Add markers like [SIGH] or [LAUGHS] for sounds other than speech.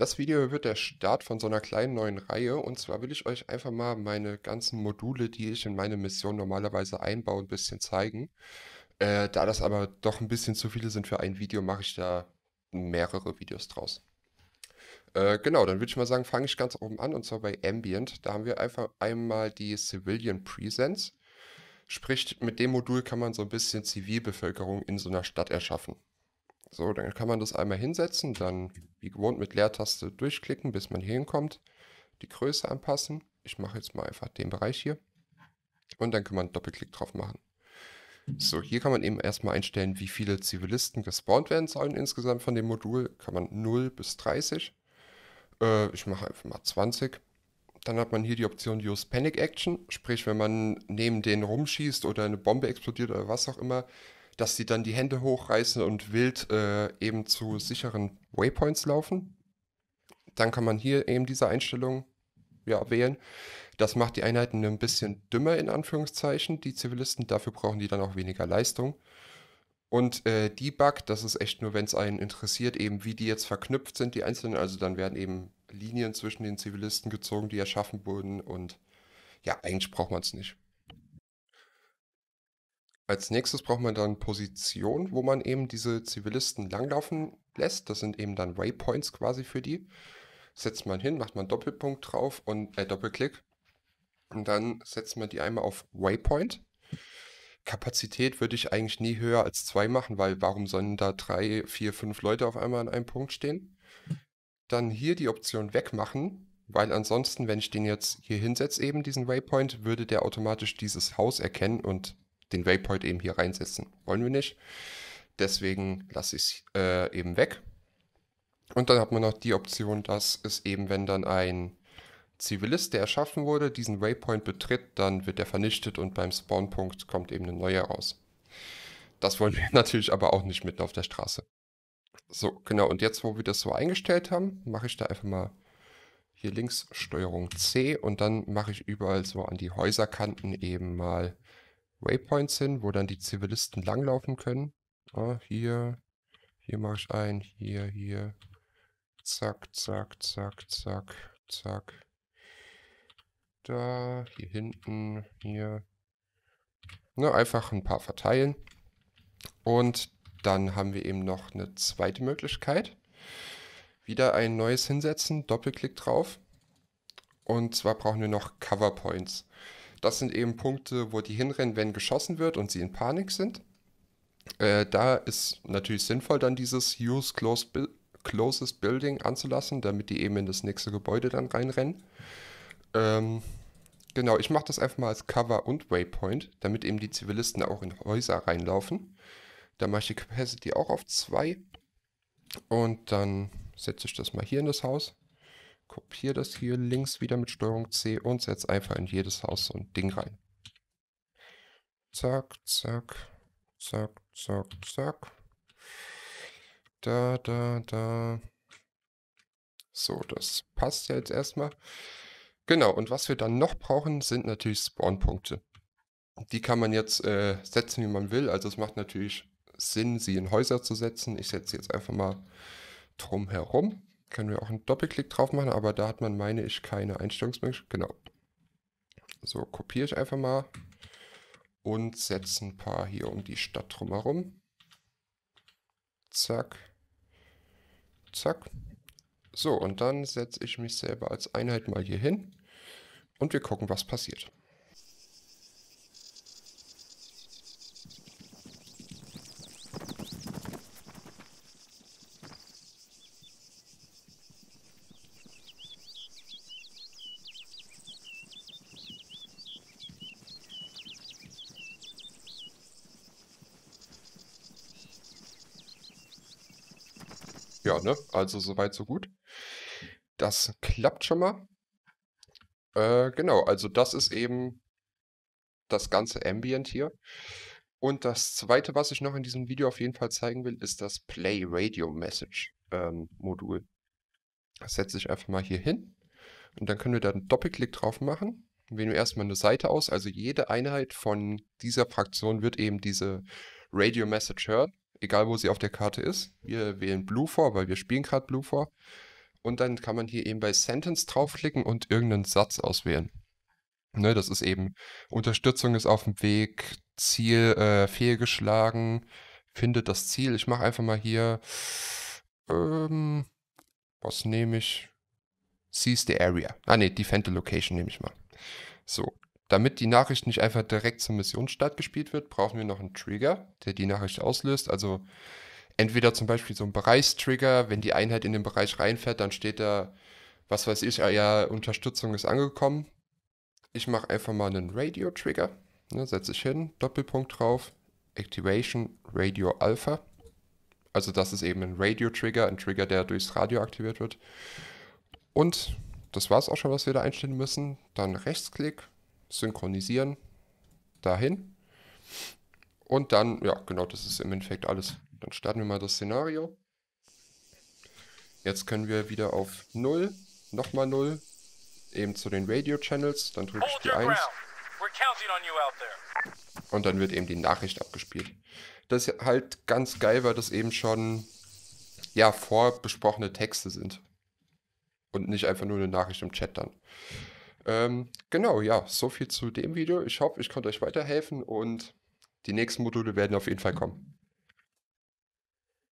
Das Video wird der Start von so einer kleinen neuen Reihe und zwar will ich euch einfach mal meine ganzen Module, die ich in meine Mission normalerweise einbaue, ein bisschen zeigen. Äh, da das aber doch ein bisschen zu viele sind für ein Video, mache ich da mehrere Videos draus. Äh, genau, dann würde ich mal sagen, fange ich ganz oben an und zwar bei Ambient. Da haben wir einfach einmal die Civilian Presence. Sprich, mit dem Modul kann man so ein bisschen Zivilbevölkerung in so einer Stadt erschaffen. So, dann kann man das einmal hinsetzen, dann wie gewohnt mit Leertaste durchklicken, bis man hier hinkommt, die Größe anpassen. Ich mache jetzt mal einfach den Bereich hier und dann kann man einen Doppelklick drauf machen. So, hier kann man eben erstmal einstellen, wie viele Zivilisten gespawnt werden sollen insgesamt von dem Modul. Kann man 0 bis 30. Äh, ich mache einfach mal 20. Dann hat man hier die Option Use Panic Action, sprich, wenn man neben denen rumschießt oder eine Bombe explodiert oder was auch immer, dass sie dann die Hände hochreißen und wild äh, eben zu sicheren Waypoints laufen. Dann kann man hier eben diese Einstellung ja, wählen. Das macht die Einheiten ein bisschen dümmer in Anführungszeichen, die Zivilisten. Dafür brauchen die dann auch weniger Leistung. Und äh, die das ist echt nur, wenn es einen interessiert, eben wie die jetzt verknüpft sind, die einzelnen. Also dann werden eben Linien zwischen den Zivilisten gezogen, die erschaffen wurden. Und ja, eigentlich braucht man es nicht. Als nächstes braucht man dann Position, wo man eben diese Zivilisten langlaufen lässt. Das sind eben dann Waypoints quasi für die. Setzt man hin, macht man Doppelpunkt drauf und äh, Doppelklick. Und dann setzt man die einmal auf Waypoint. Kapazität würde ich eigentlich nie höher als zwei machen, weil warum sollen da drei, vier, fünf Leute auf einmal an einem Punkt stehen? Dann hier die Option wegmachen, weil ansonsten, wenn ich den jetzt hier hinsetze, eben diesen Waypoint, würde der automatisch dieses Haus erkennen und den Waypoint eben hier reinsetzen. Wollen wir nicht. Deswegen lasse ich es äh, eben weg. Und dann hat man noch die Option, dass es eben, wenn dann ein Zivilist, der erschaffen wurde, diesen Waypoint betritt, dann wird er vernichtet und beim Spawnpunkt kommt eben ein neuer raus. Das wollen wir [LAUGHS] natürlich aber auch nicht mitten auf der Straße. So, genau. Und jetzt, wo wir das so eingestellt haben, mache ich da einfach mal hier links Steuerung C und dann mache ich überall so an die Häuserkanten eben mal Waypoints hin, wo dann die Zivilisten langlaufen können. Oh, hier, hier mache ich ein, hier, hier. Zack, zack, zack, zack, zack. Da, hier hinten, hier. Ne, einfach ein paar verteilen. Und dann haben wir eben noch eine zweite Möglichkeit. Wieder ein neues hinsetzen, Doppelklick drauf. Und zwar brauchen wir noch Coverpoints. Points das sind eben Punkte, wo die hinrennen, wenn geschossen wird und sie in Panik sind. Äh, da ist natürlich sinnvoll, dann dieses Use Close Bu Closest Building anzulassen, damit die eben in das nächste Gebäude dann reinrennen. Ähm, genau, ich mache das einfach mal als Cover und Waypoint, damit eben die Zivilisten auch in Häuser reinlaufen. Da mache ich die Capacity auch auf 2. Und dann setze ich das mal hier in das Haus kopiere das hier links wieder mit Steuerung C und setze einfach in jedes Haus so ein Ding rein. Zack, zack, zack, zack, zack. Da, da, da. So, das passt ja jetzt erstmal. Genau, und was wir dann noch brauchen, sind natürlich Spawnpunkte. Die kann man jetzt äh, setzen, wie man will. Also es macht natürlich Sinn, sie in Häuser zu setzen. Ich setze jetzt einfach mal drum herum können wir auch einen Doppelklick drauf machen, aber da hat man, meine ich, keine Einstellungsmöglichkeit. Genau. So, kopiere ich einfach mal und setze ein paar hier um die Stadt drumherum. Zack. Zack. So, und dann setze ich mich selber als Einheit mal hier hin und wir gucken, was passiert. Ja, ne? Also soweit, so gut. Das klappt schon mal. Äh, genau, also das ist eben das ganze Ambient hier. Und das zweite, was ich noch in diesem Video auf jeden Fall zeigen will, ist das Play Radio Message ähm, Modul. Das setze ich einfach mal hier hin. Und dann können wir da einen Doppelklick drauf machen. Wählen wir erstmal eine Seite aus. Also jede Einheit von dieser Fraktion wird eben diese Radio Message hören egal wo sie auf der Karte ist. Wir wählen Blue vor, weil wir spielen gerade Blue vor. Und dann kann man hier eben bei Sentence draufklicken und irgendeinen Satz auswählen. Ne, das ist eben Unterstützung ist auf dem Weg, Ziel äh, fehlgeschlagen, findet das Ziel. Ich mache einfach mal hier, ähm, was nehme ich? Seize the area. Ah ne, defend the location nehme ich mal. So, damit die Nachricht nicht einfach direkt zum Missionsstart gespielt wird, brauchen wir noch einen Trigger, der die Nachricht auslöst. Also entweder zum Beispiel so ein Bereichstrigger, wenn die Einheit in den Bereich reinfährt, dann steht da, was weiß ich, ah ja, Unterstützung ist angekommen. Ich mache einfach mal einen Radio-Trigger, ne, setze ich hin, Doppelpunkt drauf, Activation Radio Alpha. Also das ist eben ein Radio-Trigger, ein Trigger, der durchs Radio aktiviert wird. Und das war es auch schon, was wir da einstellen müssen. Dann Rechtsklick, synchronisieren dahin. Und dann, ja, genau, das ist im Endeffekt alles. Dann starten wir mal das Szenario. Jetzt können wir wieder auf 0, nochmal 0, eben zu den Radio-Channels, dann drücke ich die 1. Und dann wird eben die Nachricht abgespielt. Das ist halt ganz geil, weil das eben schon, ja, vorbesprochene Texte sind. Und nicht einfach nur eine Nachricht im Chat dann. Ähm, genau, ja, so viel zu dem Video. Ich hoffe, ich konnte euch weiterhelfen und die nächsten Module werden auf jeden Fall kommen.